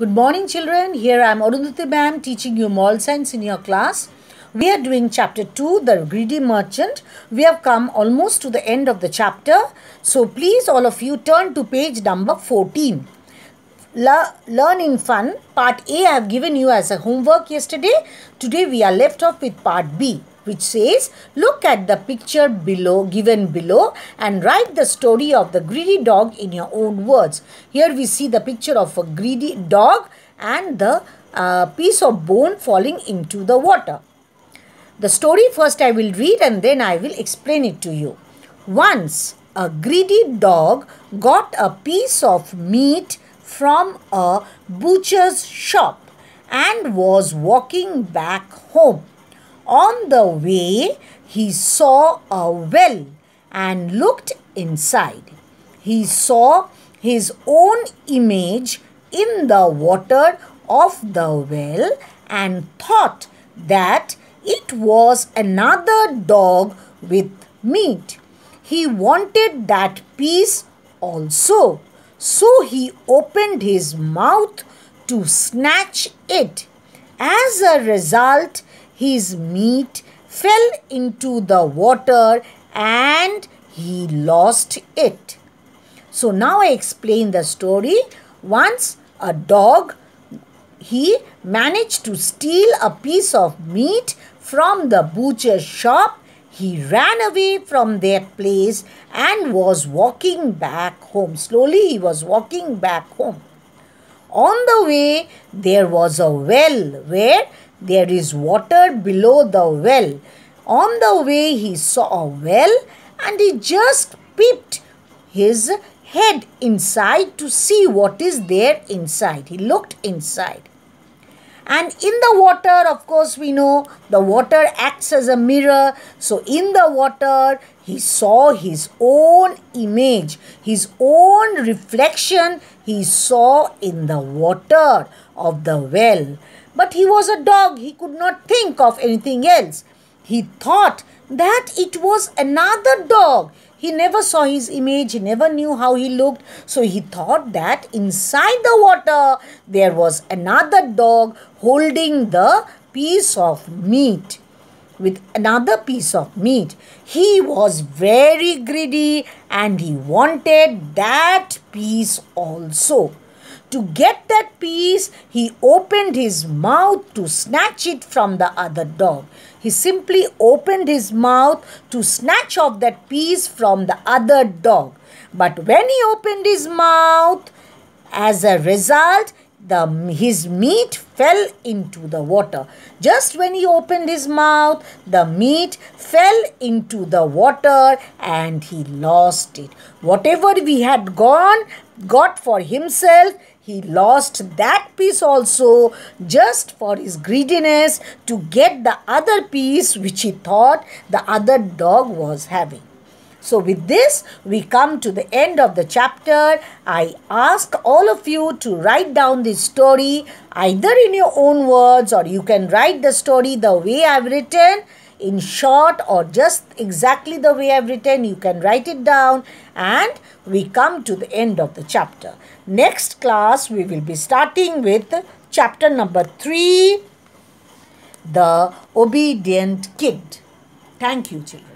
Good morning children. Here I am Arundhati teaching you mall science in your class. We are doing chapter 2, The Greedy Merchant. We have come almost to the end of the chapter. So please all of you turn to page number 14. Le Learn in Fun. Part A I have given you as a homework yesterday. Today we are left off with part B which says look at the picture below given below and write the story of the greedy dog in your own words. Here we see the picture of a greedy dog and the uh, piece of bone falling into the water. The story first I will read and then I will explain it to you. Once a greedy dog got a piece of meat from a butcher's shop and was walking back home. On the way, he saw a well and looked inside. He saw his own image in the water of the well and thought that it was another dog with meat. He wanted that piece also. So he opened his mouth to snatch it. As a result, his meat fell into the water and he lost it. So now I explain the story. Once a dog, he managed to steal a piece of meat from the butcher's shop. He ran away from their place and was walking back home. Slowly he was walking back home. On the way, there was a well where there is water below the well. On the way, he saw a well and he just peeped his head inside to see what is there inside. He looked inside and in the water of course we know the water acts as a mirror so in the water he saw his own image his own reflection he saw in the water of the well but he was a dog he could not think of anything else he thought that it was another dog he never saw his image, he never knew how he looked. So he thought that inside the water there was another dog holding the piece of meat with another piece of meat. He was very greedy and he wanted that piece also. To get that piece, he opened his mouth to snatch it from the other dog. He simply opened his mouth to snatch off that piece from the other dog. But when he opened his mouth, as a result, the his meat fell into the water just when he opened his mouth the meat fell into the water and he lost it whatever we had gone got for himself he lost that piece also just for his greediness to get the other piece which he thought the other dog was having so with this, we come to the end of the chapter. I ask all of you to write down this story either in your own words or you can write the story the way I've written in short or just exactly the way I've written. You can write it down and we come to the end of the chapter. Next class, we will be starting with chapter number 3, The Obedient Kid. Thank you, children.